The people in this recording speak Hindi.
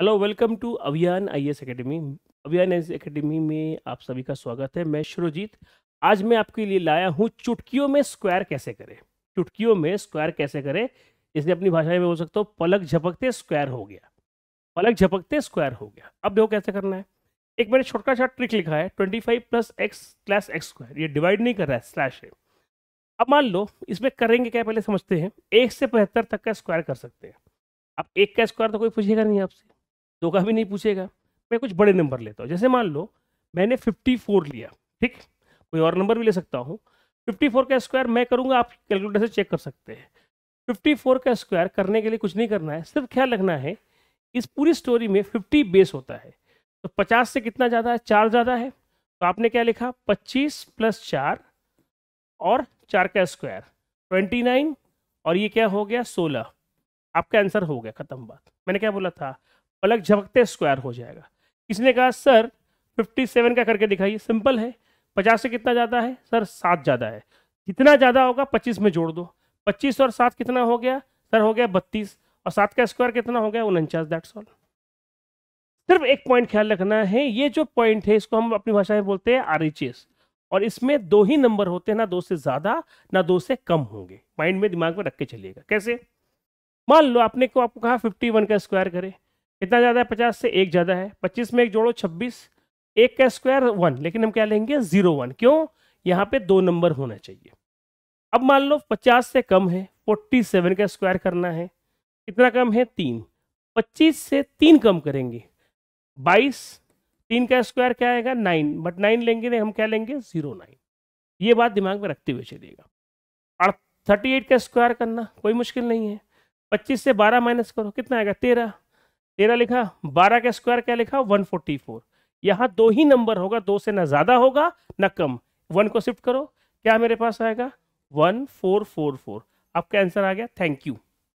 हेलो वेलकम टू अभियान आई एस अकेडमी अभियान आई अकेडमी में आप सभी का स्वागत है मैं शुरूजीत आज मैं आपके लिए लाया हूँ चुटकियों में स्क्वायर कैसे करें चुटकियों में स्क्वायर कैसे करें इसलिए अपनी भाषा में बोल सकता हूँ पलक झपकते स्क्वायर हो गया पलक झपकते स्क्वायर हो गया अब देखो कैसे करना है एक मैंने छोटा सा ट्रिक लिखा है twenty five plus X plus X square ये डिवाइड नहीं कर रहा है स्लैश है अब मान लो इसमें करेंगे क्या पहले समझते हैं एक से पचहत्तर तक का स्क्वायर कर सकते हैं अब एक का स्क्वायर तो कोई पूछेगा नहीं आपसे तो का भी नहीं पूछेगा मैं कुछ बड़े नंबर लेता हूँ जैसे मान लो मैंने 54 लिया ठीक कोई और नंबर भी ले सकता हूँ 54 का स्क्वायर मैं करूँगा आप कैलकुलेटर से चेक कर सकते हैं 54 का स्क्वायर करने के लिए कुछ नहीं करना है सिर्फ ख्याल रखना है इस पूरी स्टोरी में 50 बेस होता है तो 50 से कितना ज़्यादा है चार ज़्यादा है तो आपने क्या लिखा पच्चीस प्लस चार और चार का स्क्वायर 29 और ये क्या हो गया सोलह आपका आंसर हो गया ख़त्म बात मैंने क्या बोला था पलक झपकते स्क्वायर हो जाएगा किसने कहा सर 57 का करके दिखाइए सिंपल है 50 से कितना ज़्यादा है सर सात ज़्यादा है जितना ज़्यादा होगा 25 में जोड़ दो 25 और सात कितना हो गया सर हो गया बत्तीस और सात का स्क्वायर कितना हो गया उनचास दैट्स ऑल सिर्फ एक पॉइंट ख्याल रखना है ये जो पॉइंट है इसको हम अपनी भाषा में बोलते हैं आर और इसमें दो ही नंबर होते हैं ना दो से ज़्यादा ना दो से कम होंगे माइंड में दिमाग में रख के चलिएगा कैसे मान लो आपने को आपको कहा 51 का स्क्वायर करें कितना ज़्यादा है पचास से एक ज़्यादा है पच्चीस में एक जोड़ो छब्बीस एक का स्क्वायर वन लेकिन हम क्या लेंगे जीरो वन क्यों यहाँ पे दो नंबर होना चाहिए अब मान लो पचास से कम है फोर्टी सेवन का स्क्वायर करना है कितना कम है तीन पच्चीस से तीन कम करेंगे बाईस तीन का स्क्वायर क्या आएगा नाइन बट नाइन लेंगे नहीं हम क्या लेंगे जीरो नाइन ये बात दिमाग में रखते हुए चलिएगा और थर्टी एट का स्क्वायर करना कोई मुश्किल नहीं है पच्चीस से बारह माइनस करो कितना आएगा तेरह तेरह लिखा बारह का स्क्वायर क्या लिखा वन फोर्टी फोर यहाँ दो ही नंबर होगा दो से ना ज़्यादा होगा ना कम वन को शिफ्ट करो क्या मेरे पास आएगा वन फोर फोर फोर आपका आंसर आ गया थैंक यू